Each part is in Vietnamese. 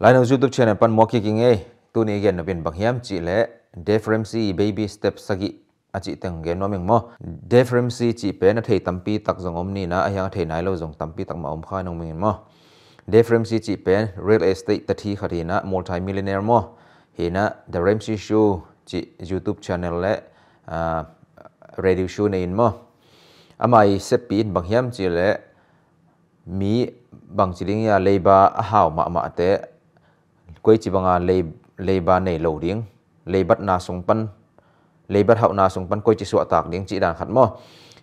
lai youtube channel pan moki king e tu ni gen bin bang hiam chi le defremsi baby step sagi a chi teng gen no ming mo defremsi chi pe na thei tampi tak zong om ni na a yang thei nai lo zong tampi tak ma om kha nong ming mo defremsi chi pe real estate ta thi khari na multi millionaire mo na the Ramsey show chi youtube channel le radio show ne mo amai se pin bang hiam chi le mi bang chiling ya leiba a haw ma ma te quay chỉ bằng à lấy lấy ba nể lầu riêng lấy bắt na sung pan lấy bắt hậu na sung pan quay chỉ sọ tạc riêng chỉ đàn khát mò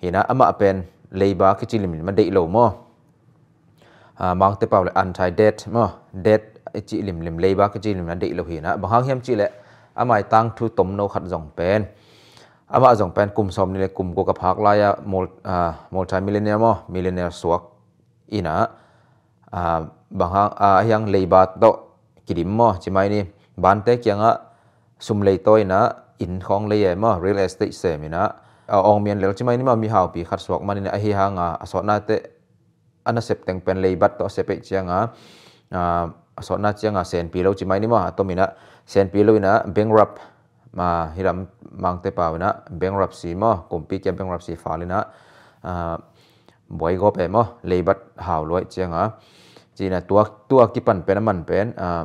hiện á mà pen lấy ba cái chỉ lim mà để lầu mò à mang tế bảo là anti debt mò debt chỉ lim lim lấy ba cái chỉ lim là để lầu hiện á bằng hang hiếm chỉ lệ âm mai tăng thu tôm nô khát dòng pen âm mà dòng pen cùng xóm này cùng cô gặp hạc lai à một à, millionaire mò millionaire suộc ina à bằng hang à hiang lấy ba đó ริมมอจิไมนี่บ้านเตกยังอ่ะซุมเลยตอยนะอินของเลยมอ real estate เซมินะเอาองเมียนเลวจิไมนี่มามีหาวปีขัดสวกมันนี่ไอฮีฮางอ่ะสอนนาเตอันนั้นเซ็พแต่งเป็นเลยบัตต่อเสพเจียงอ่ะสอนนาเจียงอะเซนปีเลวจิไมนี่มาตัวมินะเซนปีเลวินะเบงรับมาฮิรัมมังเตปาวินะเบงรับสีมอกุมปีเกียเบงรับสีฟ้าเลยนะบ่อยก็เป็นมอเลยบัตหาวรวยเจียงอ่ะจีนะตัวตัวกิปันเป็นมันเป็นอ่า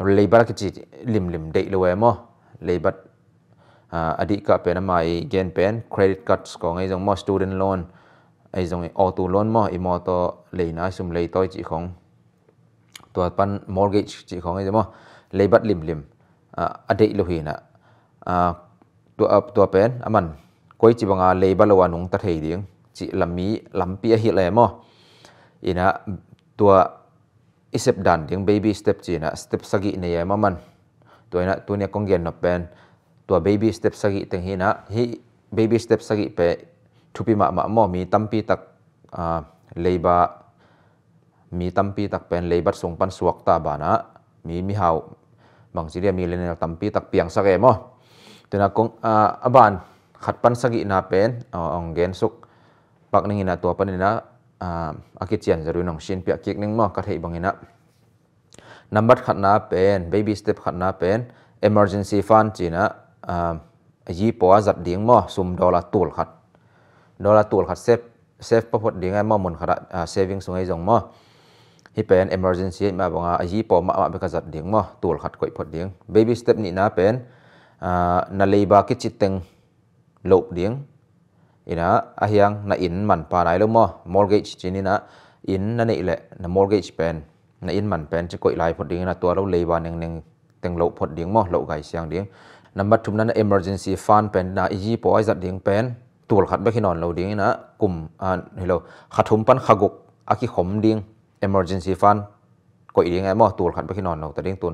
labor ki chi lim lim dei lo mo labor adi ka pen ma i gen pen credit cards ko ngai jong mo student loan ai jong auto loan mo i mo to leina sum lei toi chi khong to pan mortgage chi khong ai mo labor lim lim a dei lo hi na to up to pen aman koi chi banga labor lo anung ta thei ding chi lami lampi a hi le mo ina tua isep dan ding baby step china step sagi ne ya maman toina kong konggen na pen tua baby step sagi teng hina hi baby step sagi pe thupi ma ma mo mi tampi tak leba mi tampi tak pen lebar sung pan suak ta bana mi mi hau bang siria mi len tampi tak piang sare mo na kong aban khat pan sagi na pen ong gen suk pak ningina pan ina อากิเจียนจะรู้น้องชินเปียกิกนึงมากก็เทบังเงินะนัมเบอร์ขัดนาเป็น baby step ขัดนาเป็น emergency fund จีนะยี่ปัวจัดดิ่งมอซุมดอลลาร์ตูลขัดดอลลาร์ตูลขัดเซฟเซฟประพดดิ่งไอ้มอมุนขัดอ่า saving สงไอ้จงมอฮิเป็น emergency มาบังอายี่ปัวมาเป็นกจัดดิ่งมอตูลขัดก่อยพดดิ่ง baby step นี่นะเป็นอ่านาเลบากิจิตเต็งหลบดิ่งอินะอาเงนอินมันปานไหลมอ mortgage จีนีนะอินนั่นเองแหละนะ mortgage เป็นนอินมันเป็นจะกดไลพอดีนะตัวเราเลยวันหนึงหนึ่งตึงโลพอดีมอโลกไก่เสียงดียงนั่นบัตรทุนนั้น emergency fund เป็นนะอีจีพอไอ้จัดดียงเป็นตัวขัดไปขี้นอนเราดียงนะกลุ่มอ่าเห็นเราขัดทุนปันขากุกอากิขมดียง emergency fund กดอีกยังไงมอตัวขัดไปขี้นอนเราแต่ดียงตัว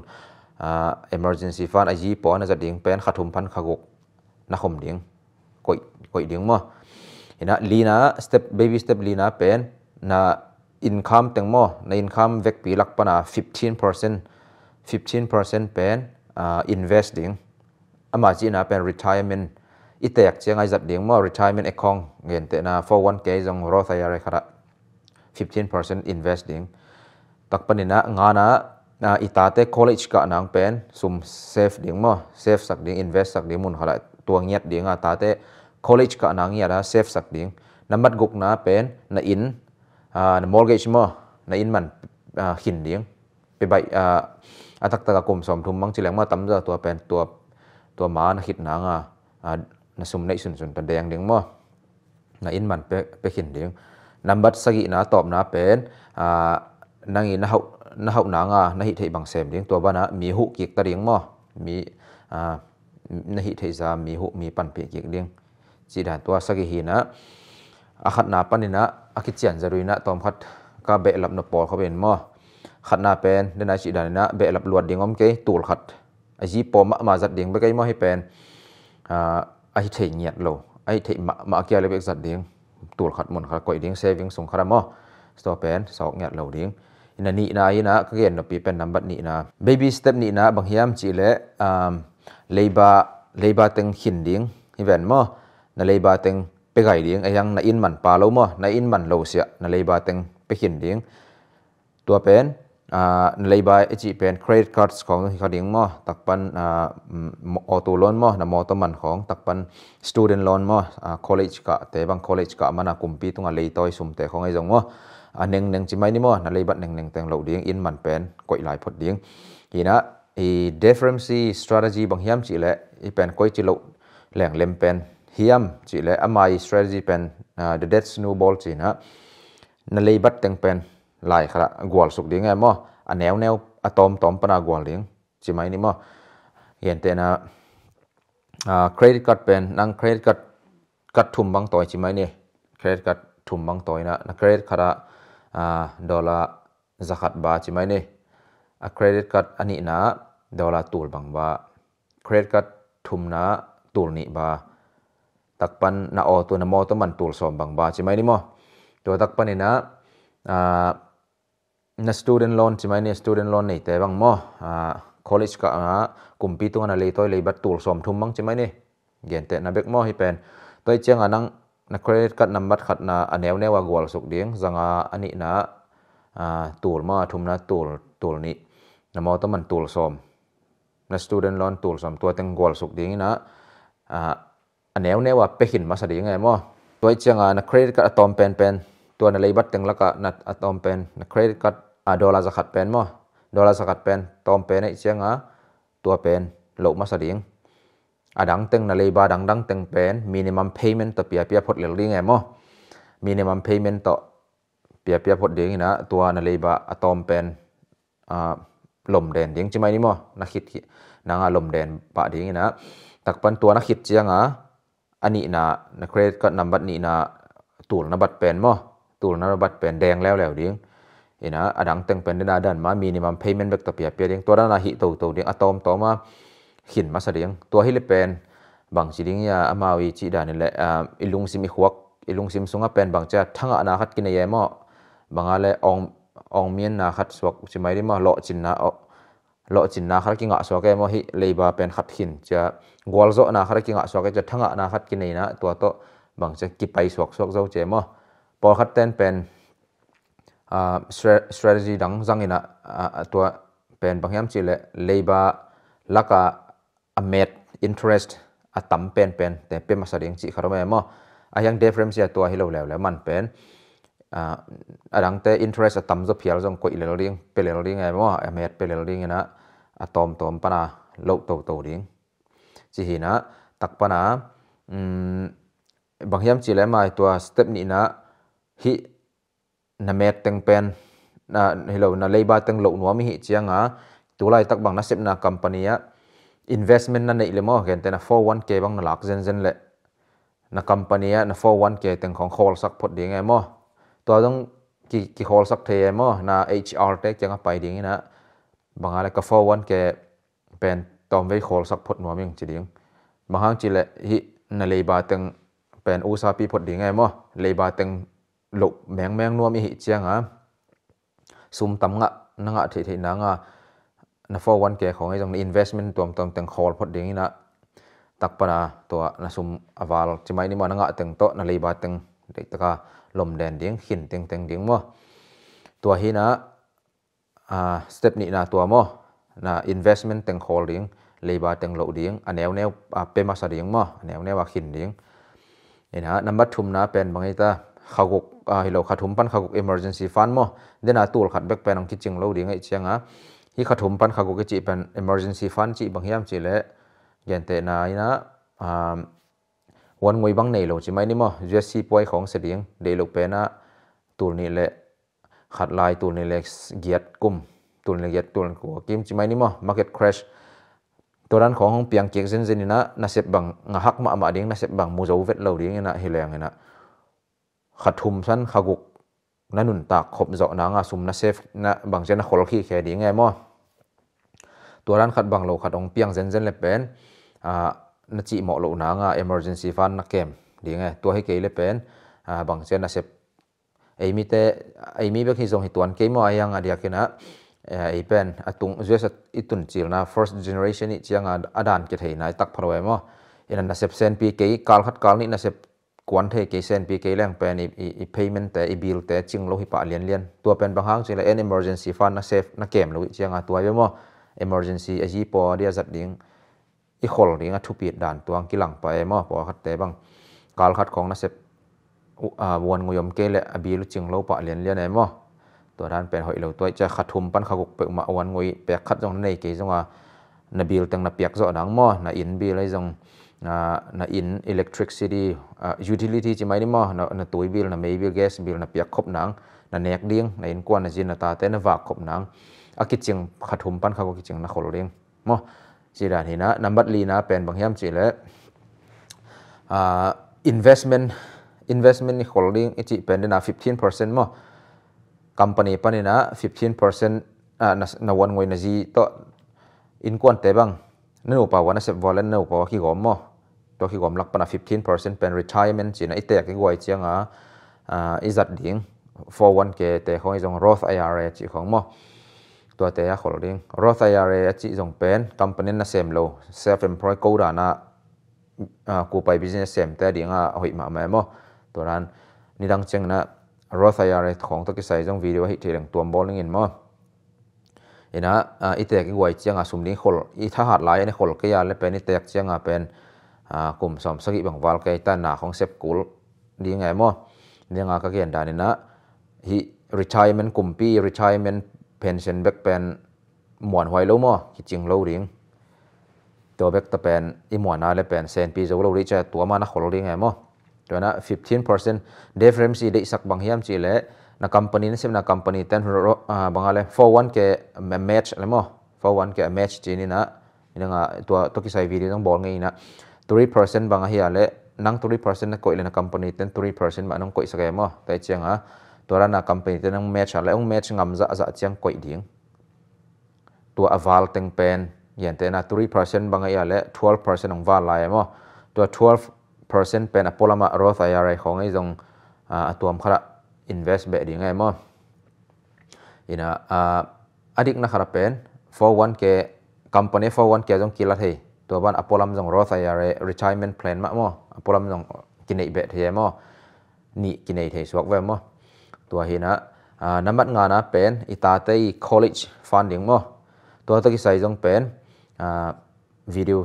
อ่า emergency fund อีจีพอไอ้จัดดียงเป็นขัดทุนปันขากุกนะขมดียงกดกดเดียงมอเนะลีนาสเต็ปเบบี้สเต็ปลีนาเป็นนะอินคัมแตงโมในอินคัมเวกปีลักปนา15% 15%เป็นอ่า investing อามาจีนาเป็น retirement อิแตกเจียงไอจัดเดียงมอ retirement อ c องเงินเตนา 401k จังรอทายอะไรครับ15% investing ตักปนินะงานะอิตาเต้ college กะนางเป็นซุม save เดียงมอ save สักเดียง invest สักเดียงมุนขละตัวเงียดเดียงอาตาเต้ college ka nang ya ra safe sak ding na mat guk na pen na in ah, na mortgage mo na in man ah, hin ding pe bai a ah, tak taka kum som thum mang chilang ma tam za tua pen tua tua ma na hit na nga na sum nei sun sun ta deng ding mo na in man pe pe hin ding number sagi na top na pen nang in na hau na hau na nga na hi thei bang sem ding tua bana mi hu kik ta ding mo mi na hi thei za mi hu mi pan pe kik ding จีดันตัวสกิฮีนะอาขัดนาปันินะอากิจยันจารุินะตอมขัดกาเบลับนปอเขาเป็นมอขัดนาเป็นเดนายจีดันนะ เบลับลวดเดิงอมเกตูลขัดอจีปอมมาจัดเดิงไปไกลมอให้เป็นอาฮิเทียนเงียดโลอาิเทียนมาเกียร์เลยไปจัดเดิงตูลขัดมนขัดก่อยเดิงเซฟิงสงครามมอสตอเป็นสอกเงียดโลเดิงอินนี่นะอินะก็เห็นปีเป็นนับบัดนี่นะเบบี้สเต็ปนี่นะบางยีมจีเละเลยบาเลยบาเตึงขินดิ้งทีเ็นมอ na lei ba teng pe gai ding a yang na in man pa lo mo na in man lo sia na lei ba teng pe hin ding tua pen a na lei ba e chi pen credit cards khong hi kha ding mo tak pan auto loan mo na mo to man khong tak pan student loan mo college ka te bang college ka mana kumpi tunga lei toy sum te khong ai e jong mo a neng neng chi mai ni mo na lei bat neng neng teng lo ding in man pen koi lai phot ding ina i difference strategy bang hiam chi le i pen koi chi lo leng lem pen ฮียมจีเลยอามาอิสราเอลจีเป็นเดอะเดดสโนว์บอลจีนะนเลยบัตเต็งเป็นลายครับกวลสุกดีไงมออันแนวแนวอะตอมตอมปนากวนเลีิยงจีไหมนี่มัอเห็นแต่นะเครดิตการ์ดเป็นนั่งเครดิตการ์ดกัดทุ่มบางต่อยใชไหมนี่เครดิตการ์ดทุ่มบางต่อยนะนักเครดิตการ์ดดอลลาร์สกัดบาใจีไหมนี่เครดิตการ์ดอันนี้นะดอลลาร์ตูลบางบาทเครดิตการ์ดทุ่มนะตูลนี่บาทตักปันนาอตัวนมอตมันตูลสอมบางบาใช่ไหมนี่มอตัวตักปันนี่นะอ่านักสตูดิโอลอนใช่ไหมเนี่สตูดิโอลอนนี่แต่บางมอคอลเลจกับอกลุ่มปีตัวนาเลยต้อยเลยบัตตูลสอมทุ่มบางใช่ไหมเนี่เกณฑ์แต่นาเบกมอให้เป็นตัวเจียงอ่านังนักเครดิตกัดนำบัดขัดนาอันแนวแนวว่ากอลสุกเดียงจังอาอันนี้นะ่าตูลมอทุ่มนะตูลตูลนี่นมอตมันตูลสอมนักสตูดิโอนตูลสอมตัวเต็งกวลสุกเดียงนะอ่าันแนวแนวว่าไปหินมาสดีไงมั้งตัวเชียงอ่ะนักเครดิตกับอะตอมเป็นเป็นตัวนเลยบัตรตึงแล้วก็นัดอะตอมเป็นนักเครดิตกับอะดอลลาร์สกัดเป็นมั้งดอลลาร์สกัดเป็นตอมเป็นไอเชียงอ่ะตัวเป็นโลกมาสดีงอะดังตึงนเลยบัตดังดังตึงเป็นมินิมัมเพย์เมนต์ต่อเปียเปียพอดเหลืองดีไงมั้งมินิมัมเพย์เมนต์ต่อเปียเปียพอดเดียงนะตัวนเลยบตอะตอมเป็นอ่าลมแดนเดียงใช่ไหมนี่มั้งนักคิดนางอารมณ์แดนปะเดียงนะตักปันตัวนักคิดเจียงอ่ะอันนี้นะนักเรียนก็นำบัตรนี้นะตูลนบัตรเป็นมั้ตูลนบัตรเป็นแดงแล้วแล้วดิ้งเอ็นนะอดังแต่งเป็นในด้านมามีนิมัมเพย์เมนต์แบบตะเปียเปียดิ้งตัวด้านนาฮิตัวตัวดิ้งอะตอมต่อมาขินมาเสียงตัวฮิเลเป็นบางจีดิ้งยาอามาวีจีดานี่แหละอิลุงซิมิฮวกอิลุงซิมสุงะเป็นบางจะทั้งอนาคตกินเย่มอบางอะไรอองอองเมียนนาคัดสวกชิไม่ได้มาเลาะจินนะอ lo chin na khar ki nga so ke mo hi leiba pen khat hin cha gwal zo na khar ki nga so ke cha thanga na khat ki nei na to to bang cha ki pai sok sok zo che mo por khat ten pen a strategy dang zang ina to pen bang yam chi le leiba laka a met interest a tam pen pen te pe ma sa ding chi kharome mo a yang difference ya to hi lo le le man pen a dang te interest a tam zo phial zong ko ile lo ding pe le lo ding ai mo a met pe le lo ding atom tom pana lo to to ding chi hi na tak pana um bang hiam chi le mai to step ni na hi na mek pen na hello na leiba teng lo nuami hi chianga tulai tak bang na sep na company a investment na nei le mo gen te na 41k bang na lak zen zen le na company a na 41k teng khong khol sak phot ding e mo to dong ki ki khol sak the e mo na hr te kyang a pai ding na บางอะไรก็ฟอวันแกเป็นตอมไว้โคลสักพดหนัวมิงจีดิงบางครั้งจีละฮินาเลบาตึงเป็นอุซาปีพดดิงไงมั้งเลบาตึงหลบแมงแมงนัวมิฮิเจียงอ่ะซุ่มตั้งอ่ะนั่งอ่ะที่ที่นั่งอ่ะนะฟอวันแกของไอ้ตังนินเวส e s t m e n ตัวมตอมตึงโคลพดดิงน่ะตักปนาตัวนะซุ่มอวาลจีไม่นี่มันนั่งอ่ะตึงโตนาเลบาตึงเด็กตะกาลมแดนดิ้งขินตึงตึงดิ้งมั้งตัวฮีนะสเต็ปนี้นะตัวมอนะอินเวส m e n t เต็งคอลิ้งเลบาเต็งโลดิ้งอันแนวแนวเป็นมาสดิ้งมออันแนวแนวว่าขินดิ้งนี่นะนัมบัดทุมนะเป็นบางทีตาขากุกอ่ฮิโลขัดทุมปันขากุกเอมมอร์เจนซี่ฟันมอเดี๋ยนะตัวขัดแบกเป็นอังคิดจริงโลดิ้งไอเชียงอ่ะที่ขัดทุมปันขากุกจีเป็นเอมมอร์เจนซี่ฟันจีบางทีอันจีเละยันเตนายนะอ่าวันงวยบางในโลจีไม่นี่มอ u ซีป่วยของเสดิ้งเดลูกเป็นอ่ะตัวนี่แหละขัดลายตัวในเล็กเกียดกุมตัวในเกียดตัวกัวกิมจิไม่นี่มั้ง market crash ตัวนั้นของห้องเปียงเกียกเซนเซนนี่นะนาเซบังงหักมาอามาดิ้งนาเซบังมูโจเวทเราดิ้งนะเฮเลงนะขัดทุมสันขากุกนั่นนุนตากขบเจาะนางอาซุมนาเซฟนะบางเจนะขลขี้แค่ดิ้งไงมั้งตัวนั้นขัดบังเราขัดองเปียงเซนเซนเลยเป็นอ่านาจีหมอกเรานางอา emergency fund นักเกมดิ้งไงตัวให้เกยเลยเป็นอ่าบางเจนะเซฟ eimi te eimi bek hi zong hi tuan keimo ayang adia kena e pen atung zesa itun chilna first generation i chianga adan ke theina tak pharwe mo in na sep sen pk kal khat kal ni na sep kwan the ke sen pk leng pen i payment te i bill te ching lo hi pa lian lian tu bang hang chila an emergency fund na safe na kem lo chianga tuai be mo emergency a ji po dia zat ding i khol ringa thupit dan tuang kilang pa emo po khat te bang kal khat khong na sep วนงยมเกลอบีลุจึงโลปะเลียนเลียนไหนมอตัวด้านเป็นหอยเหลวตัวจะขัดทุมปันขากุกไปอุมาอวันงยเปียกขัดจงในเกจงว่านบีลตังนเปียกจอดังมอนาอินบีไรจงนาอินอิเล็กทริกซิตี้ยูทิลิตี้จิไหม่ได้มอนาตัวบีลนาเมบีลแก๊สบีลนาเปียกครบหนังนาเนกเดี้ยงนาอินกวนนาจินนาตาเตนวากครบหนังอากิจึงขัดทุมปันขากุกจึงนาขลเลี้ยงมอจีดานนีินะนัมบัตลีนะเป็นบางย่ำจีและ investment investment ni holding ichi eh, pendant na 15% mo company pani na 15% uh, ah, na na wan ngoi na ji to in kon te bang nu pa wan se volen nu pa ki gom mo to ki gom lak pana 15% pen retirement china ite ki goi chianga uh, izat ding 401k te khong jong Roth IRA chi khong mo to te ya holding Roth IRA chi jong pen company na sem lo self employed ko dana กูไป ah, business เซมแต่ดีงาหอยมาแม่โมตัวนั้นนี่ดังเชงนะ รถไฟอะไรของตะกิ้ใส่จังวีดีโอให้เทียงตัวบอลนี่เงนมั้งเห็นนะอีเตกไหวยเจียงอาสุมนี้คนอีทหารหลายในคนก็ยานเลยเป็นอีเตกเจียงอาเป็นกลุ่มสมสกิบังวาลไกตันหนาของเซฟกูลดีไงมั้งเนี่ยงาก็เกียนดานี่นะฮีร e ชัยเมนกลุ่มปีริชัยเมนเพนเ n น i บกเป็นหมวนหวยล้วมั้งิจริงล้วดิ้งตัวแบกตะเป็นอีหมวนนาเลยเป็นเซนปีจะล่าดิ้งจะตัวมานะคนล้วดิงไงมั้ง tona 15% difference dei sak bang hiam chi le na company na sem na company ten ro bangale 41 ke match le mo 41 ke match chi ni na inga to to ki sai video dang bol ngai na 3% bang hi le, nang 3% na ko ile na company ten 3% ma nang ko isake mo tai chang a ra na company ten nang match ale ong match ngam za za chang ko ding to aval teng pen yan te na 3% bang hi le, 12% ong val lai mo to 12 percent pen apolama roth ira khong ei jong atuam khara invest be ding ai mo ina adik na khara pen 401k company 401k jong kila thei to ban apolam jong roth ira retirement plan ma mo apolam jong kinai be thei mo ni kinai thei suak ve mo tua hina namat nga na pen ita tei college funding mo tua taki sai jong pen วิดีโอ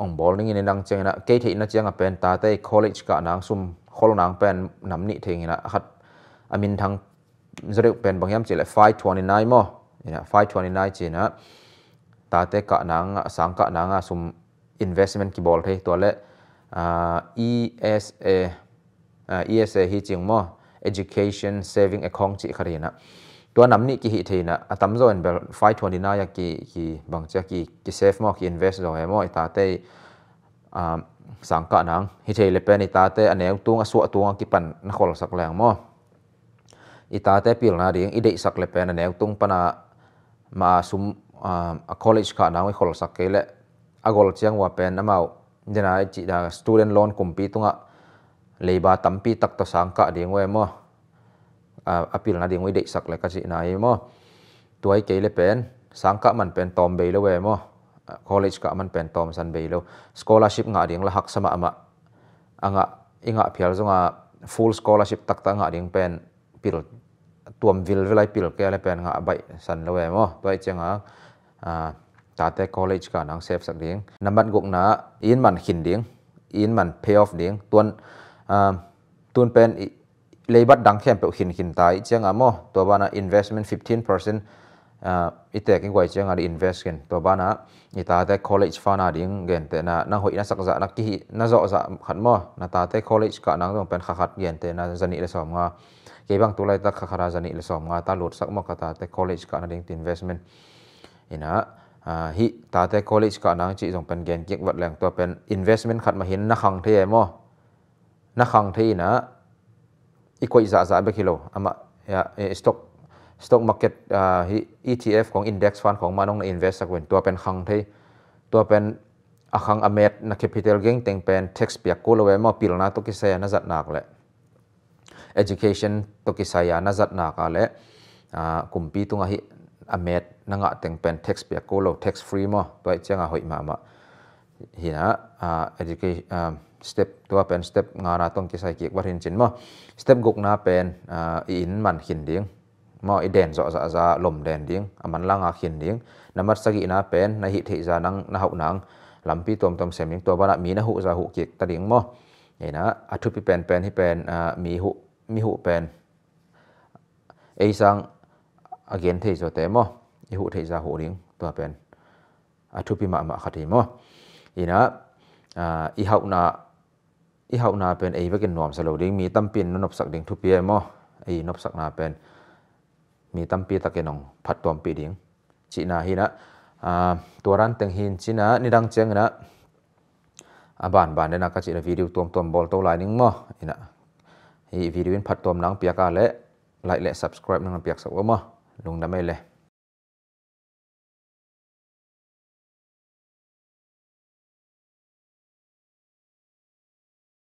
องบอลนี่นี่นังเจงนะเกทีนั่งเจงอ่ะเป็นตาเต้คอลเลจกะนังซุ่มคอลนังเป็นน้ำนิเทงนะขัดอามินทางจะเรียกเป็นบางยามเจเลยไฟทวนในนัมั้งนะไฟทวนในนัยเนะตาเต้กะนังสังกะนังอ่ะซุ่มอินเวสเมนต์กีบอลเทตัวเล่อ่า ESA อ่า ESA ฮีจิงมั้ง Education Saving Account จีคัดิหนะตัวน้ำนี่กิหิทีนะอัตมโซนแบบไฟทัวนีน่ายกิกิบางจะกิกิเซฟมอกิอินเวสต์โดยมออิตาเตอ่าสังกะนังฮิเทเลเป็นอิตาเตอันเนวตุงอสวตุงกิปันนครสักแรงมออิตาเตปิลนาดิ่งอิเดสักเลเป็นอันเนวตุงปนามาซุมอ่าอะคอลเลจกะนังไอคอลสักเกเลอะกอลเจียงว่าเป็นน้ำเอาเดนายจิดาสตูเดนต์โลนกุมปีตุงอะเลบาตัมปีตักตะสังกะดิ่งเวมอ apil na ding oi dei sak le ka chi na e mo tuai ke le pen sang ka man pen tom be lo we mo college ka man pen tom san be lo scholarship nga ding la hak sama ama anga à, inga phial zonga à, full scholarship tak ta nga ding pen pil tuam vil velai pil ke le pen nga bai san lo we mo tuai chenga à, a tate college ka nang sep sak ding namat gok na in man khin ding in man pay off ding tuan tuan pen เลยบัดดังแค่เปหินหินตายเจ้างามตัวบ้านะ investment 15%เปอ่ออีแต่กินไวเจ้างาดีอินเวสกันตัวบ้านอ่ะอีตาแต่คอลเลจฟานาดิ้งเกนแต่น่ะนั่งหุ่นนักศึกษานักกีนักจ่อจ่อขัดโมั่วตาแต่คอลเลจกะนังต้องเป็นขัดขัดเกนแต่น่ะจะนี่เลยสอมงาเกี่ยวกับตัวเลยตักขัดจะนี่เลยสอมงาตาหลุดสักโมกะตาแต่คอลเลจกะนั่งดิ้งินเวสเมนต์อีน่ะอ่าฮีตาแต่คอลเลจกันังจีส่งเป็นเกณฑ์เก็บวัดแหล่งตัวเป็นอินเวสเมนต์ขัดมาเห็นนักขังเทียมนักขังเทียนะอีกวสาสาเบกิโลอามาสต็อกสต็อกมาร์เก็ตอ่าฮีอีทีเอฟของอ Index Fund ของมานองในอินเวสต์สักเว้นตัวเป็นคังที่ตัวเป็นอคังอเมดนักแคปิตอลเก่งแต่งเป็นเท็กซ์เปียกกูเลยมาปิลนาตุกิเซียนะจัดหนักเลย education ตุกิเซียนะจัดหนักอะไรอ่กลุ่มปีตุงอ่ะฮีอเมดนั่งอ่ะแต่งเป็นเท็กซ์เปียกกูเรา tax free มั้ตัวเจ้าอ่ะหอยมามาห็นะอ่า education step ตัวเป็น step งานาต้องกิสัยเกียกว่าหินจินมั้ง step กุกนาเป็นอินมันหินดิ้งมั้งอีเดนจ่อจ่อจ่อลมเดนดิ้งอามันล่างอาหินดิ้งนั่นมัดสกินาเป็นนหิทิจานังนหุนังลำพีตัวตัวเสมิงตัวบ้านมีนหุจ่อหุเกียกตะดิ้งมั้งนี่นะอัฐุพิเป็นเป็นที่เป็นมีหุมีหุเป็นไอซังอาเกนเทจเตมั้งอีหุเทจาหุดิ้งตัวเป็นอัฐุพิมามาขัดดิ้งมั้งนี่นะอีหุนาอีเานาเป็นไอ้เวกินนอมสลดิ้งมีตั้มปินนบสักดิ้งทุเปียมอไอ้นบสักนาเป็นมีตั้มปีตะเกนองผัดตัวปีดิ้งจีนาฮีนะตัวรันเต็งหินจีนะนี่ดังเจงนะอาบานบานเนี่ยนะก็จีนวิดีโอตัวตัวบอลตัวลายนิ่งมออีนะไอ้วิดีโอเนผัดตัวนังเปียกาเละไลค์และ subscribe นังเปียกสักว่ามั้งลุงดำไม่เลย